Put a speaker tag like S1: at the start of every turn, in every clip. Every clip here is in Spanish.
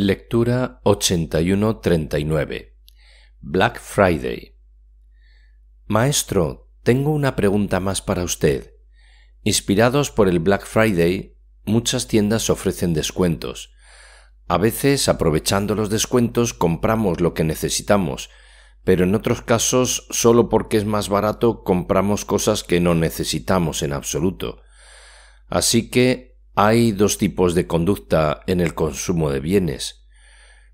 S1: Lectura 8139 Black Friday Maestro, tengo una pregunta más para usted. Inspirados por el Black Friday, muchas tiendas ofrecen descuentos. A veces, aprovechando los descuentos, compramos lo que necesitamos, pero en otros casos, solo porque es más barato, compramos cosas que no necesitamos en absoluto. Así que hay dos tipos de conducta en el consumo de bienes.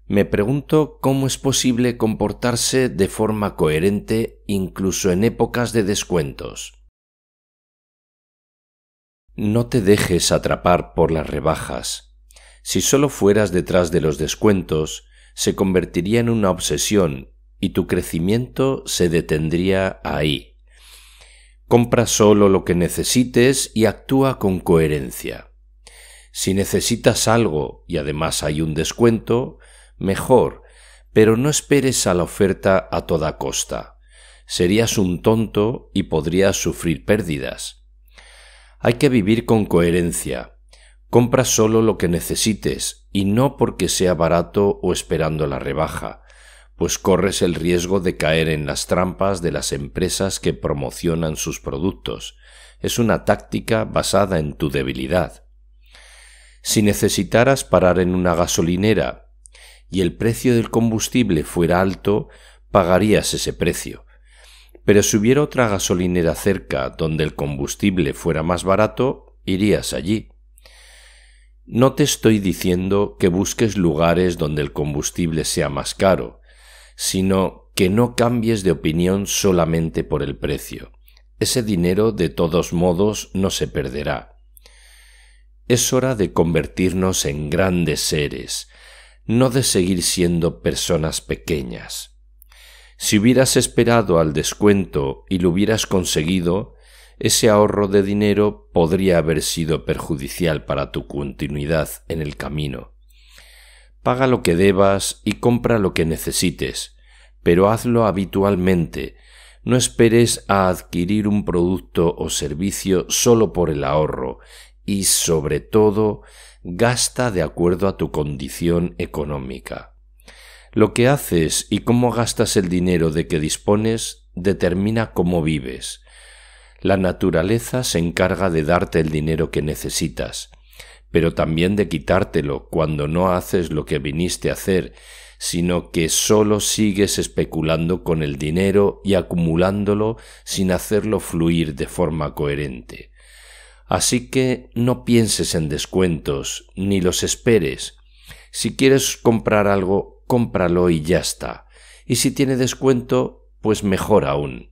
S1: Me pregunto cómo es posible comportarse de forma coherente incluso en épocas de descuentos. No te dejes atrapar por las rebajas. Si solo fueras detrás de los descuentos, se convertiría en una obsesión y tu crecimiento se detendría ahí. Compra solo lo que necesites y actúa con coherencia. Si necesitas algo y además hay un descuento, mejor, pero no esperes a la oferta a toda costa. Serías un tonto y podrías sufrir pérdidas. Hay que vivir con coherencia. Compra solo lo que necesites y no porque sea barato o esperando la rebaja, pues corres el riesgo de caer en las trampas de las empresas que promocionan sus productos. Es una táctica basada en tu debilidad si necesitaras parar en una gasolinera y el precio del combustible fuera alto, pagarías ese precio. Pero si hubiera otra gasolinera cerca donde el combustible fuera más barato, irías allí. No te estoy diciendo que busques lugares donde el combustible sea más caro, sino que no cambies de opinión solamente por el precio. Ese dinero de todos modos no se perderá. Es hora de convertirnos en grandes seres, no de seguir siendo personas pequeñas. Si hubieras esperado al descuento y lo hubieras conseguido, ese ahorro de dinero podría haber sido perjudicial para tu continuidad en el camino. Paga lo que debas y compra lo que necesites, pero hazlo habitualmente. No esperes a adquirir un producto o servicio solo por el ahorro y, sobre todo, gasta de acuerdo a tu condición económica. Lo que haces y cómo gastas el dinero de que dispones determina cómo vives. La naturaleza se encarga de darte el dinero que necesitas, pero también de quitártelo cuando no haces lo que viniste a hacer, sino que solo sigues especulando con el dinero y acumulándolo sin hacerlo fluir de forma coherente. Así que no pienses en descuentos, ni los esperes. Si quieres comprar algo, cómpralo y ya está. Y si tiene descuento, pues mejor aún.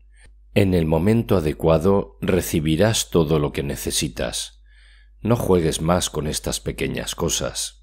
S1: En el momento adecuado recibirás todo lo que necesitas. No juegues más con estas pequeñas cosas.